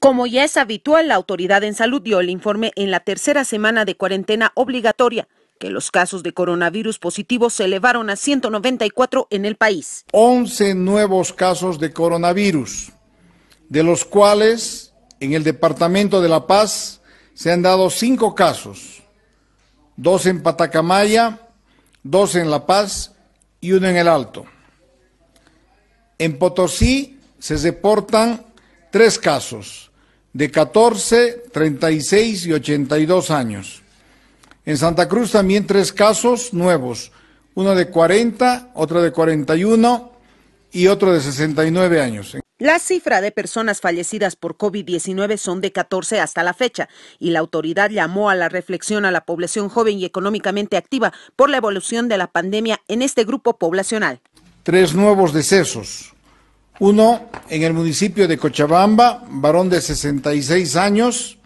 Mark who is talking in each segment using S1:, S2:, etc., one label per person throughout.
S1: Como ya es habitual, la autoridad en salud dio el informe en la tercera semana de cuarentena obligatoria que los casos de coronavirus positivos se elevaron a 194 en el
S2: país. 11 nuevos casos de coronavirus, de los cuales en el Departamento de La Paz se han dado 5 casos, 2 en Patacamaya, 2 en La Paz y 1 en El Alto. En Potosí se reportan tres casos de 14, 36 y 82 años. En Santa Cruz también tres casos nuevos, uno de 40, otro de 41 y otro de 69 años.
S1: La cifra de personas fallecidas por COVID-19 son de 14 hasta la fecha y la autoridad llamó a la reflexión a la población joven y económicamente activa por la evolución de la pandemia en este grupo poblacional.
S2: Tres nuevos decesos, uno, en el municipio de Cochabamba, varón de 66 años,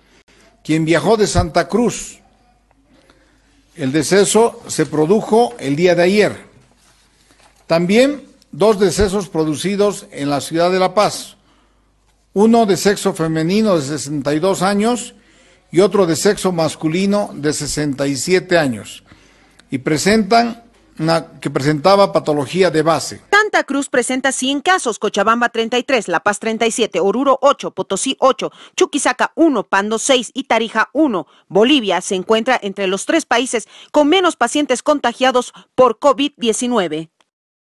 S2: quien viajó de Santa Cruz. El deceso se produjo el día de ayer. También dos decesos producidos en la ciudad de La Paz. Uno de sexo femenino de 62 años y otro de sexo masculino de 67 años. Y presentan una, que presentaba patología de base.
S1: Santa Cruz presenta 100 casos, Cochabamba 33, La Paz 37, Oruro 8, Potosí 8, Chuquisaca 1, Pando 6 y Tarija 1. Bolivia se encuentra entre los tres países con menos pacientes contagiados por COVID-19.